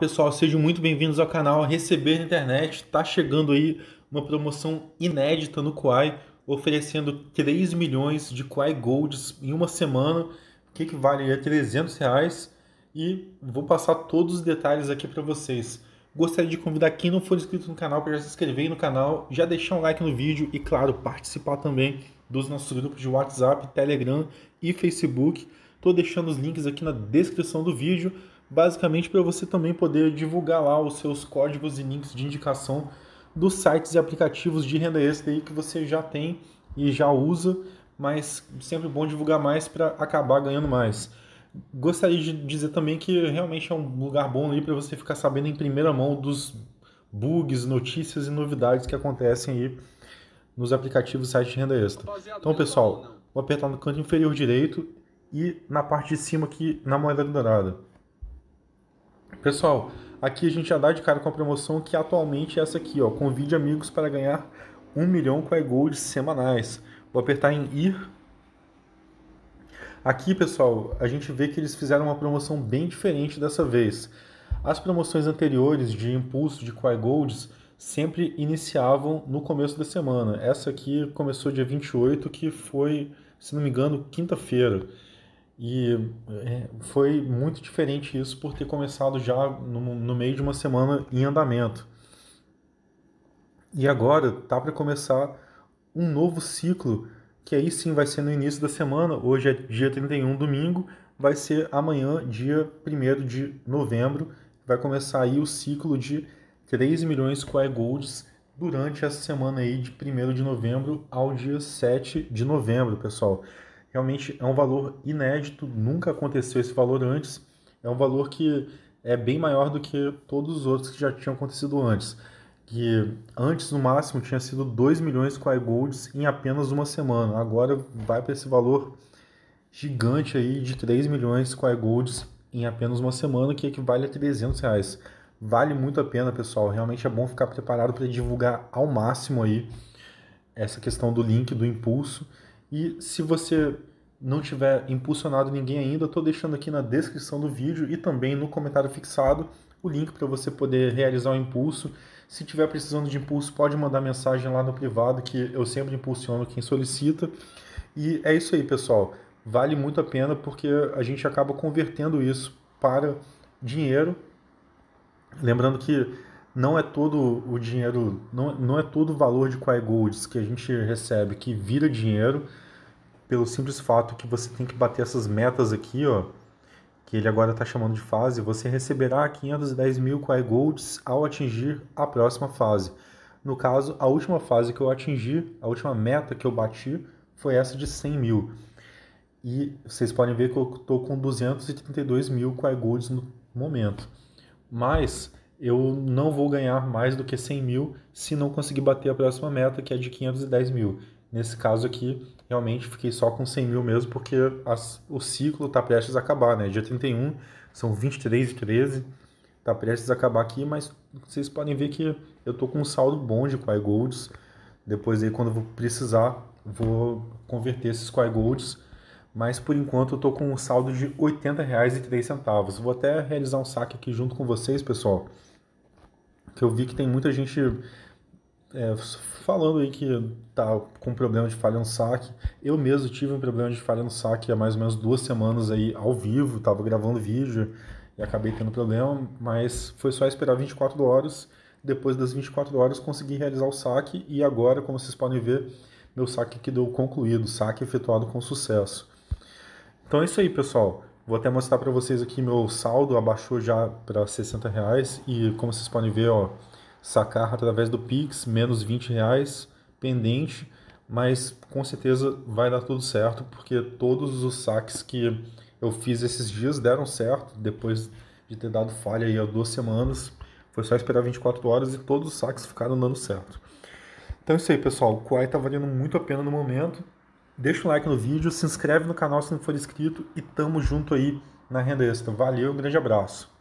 Pessoal, sejam muito bem-vindos ao canal Receber na Internet. Está chegando aí uma promoção inédita no Quai, oferecendo 3 milhões de Quai Golds em uma semana, que equivale a 300 reais. E vou passar todos os detalhes aqui para vocês. Gostaria de convidar quem não for inscrito no canal para já se inscrever no canal, já deixar um like no vídeo e, claro, participar também dos nossos grupos de WhatsApp, Telegram e Facebook Estou deixando os links aqui na descrição do vídeo, basicamente para você também poder divulgar lá os seus códigos e links de indicação dos sites e aplicativos de renda extra aí que você já tem e já usa, mas sempre bom divulgar mais para acabar ganhando mais. Gostaria de dizer também que realmente é um lugar bom ali para você ficar sabendo em primeira mão dos bugs, notícias e novidades que acontecem aí nos aplicativos sites de renda extra. Então, pessoal, vou apertar no canto inferior direito e na parte de cima aqui na moeda dourada. Pessoal, aqui a gente já dá de cara com a promoção que atualmente é essa aqui, ó. Convide amigos para ganhar 1 milhão com iGold semanais. Vou apertar em ir. Aqui, pessoal, a gente vê que eles fizeram uma promoção bem diferente dessa vez. As promoções anteriores de impulso de Quai Golds sempre iniciavam no começo da semana. Essa aqui começou dia 28, que foi, se não me engano, quinta-feira. E é, foi muito diferente isso por ter começado já no, no meio de uma semana em andamento. E agora tá para começar um novo ciclo, que aí sim vai ser no início da semana, hoje é dia 31, domingo, vai ser amanhã, dia 1 de novembro, vai começar aí o ciclo de 3 milhões Quai Golds durante essa semana aí de 1 de novembro ao dia 7 de novembro, pessoal realmente é um valor inédito, nunca aconteceu esse valor antes. É um valor que é bem maior do que todos os outros que já tinham acontecido antes. Que antes, no máximo, tinha sido 2 milhões com iGolds em apenas uma semana. Agora vai para esse valor gigante aí de 3 milhões com iGolds em apenas uma semana, que equivale a 300 reais. Vale muito a pena, pessoal. Realmente é bom ficar preparado para divulgar ao máximo aí essa questão do link, do impulso. E se você não tiver impulsionado ninguém ainda, estou deixando aqui na descrição do vídeo e também no comentário fixado o link para você poder realizar o impulso. Se tiver precisando de impulso, pode mandar mensagem lá no privado que eu sempre impulsiono quem solicita. E é isso aí, pessoal. Vale muito a pena porque a gente acaba convertendo isso para dinheiro. Lembrando que não é todo o dinheiro, não, não é todo o valor de Quai Golds que a gente recebe que vira dinheiro pelo simples fato que você tem que bater essas metas aqui, ó, que ele agora está chamando de fase, você receberá 510 mil Quai Golds ao atingir a próxima fase. No caso, a última fase que eu atingi, a última meta que eu bati, foi essa de 100 mil. E vocês podem ver que eu estou com 232 mil Quai Golds no momento. Mas eu não vou ganhar mais do que 100 mil se não conseguir bater a próxima meta, que é de 510 mil. Nesse caso aqui, realmente fiquei só com 100 mil mesmo, porque as, o ciclo está prestes a acabar, né? Dia 31, são 23 e 13, está prestes a acabar aqui, mas vocês podem ver que eu tô com um saldo bom de Quai Golds. Depois aí, quando eu vou precisar, vou converter esses Quai Golds. Mas por enquanto eu tô com um saldo de R$ 80,03. Vou até realizar um saque aqui junto com vocês, pessoal. Que eu vi que tem muita gente é, falando aí que tá com problema de falha no saque, eu mesmo tive um problema de falha no saque há mais ou menos duas semanas aí ao vivo, tava gravando vídeo e acabei tendo problema, mas foi só esperar 24 horas. Depois das 24 horas consegui realizar o saque e agora, como vocês podem ver, meu saque que deu concluído, saque efetuado com sucesso. Então é isso aí, pessoal. Vou até mostrar para vocês aqui meu saldo abaixou já para 60 reais e como vocês podem ver, ó, sacar através do Pix, menos 20 reais pendente, mas com certeza vai dar tudo certo, porque todos os saques que eu fiz esses dias deram certo, depois de ter dado falha aí há duas semanas, foi só esperar 24 horas e todos os saques ficaram dando certo. Então é isso aí, pessoal. O Kuai está valendo muito a pena no momento. Deixa um like no vídeo, se inscreve no canal se não for inscrito e tamo junto aí na renda extra. Valeu, um grande abraço.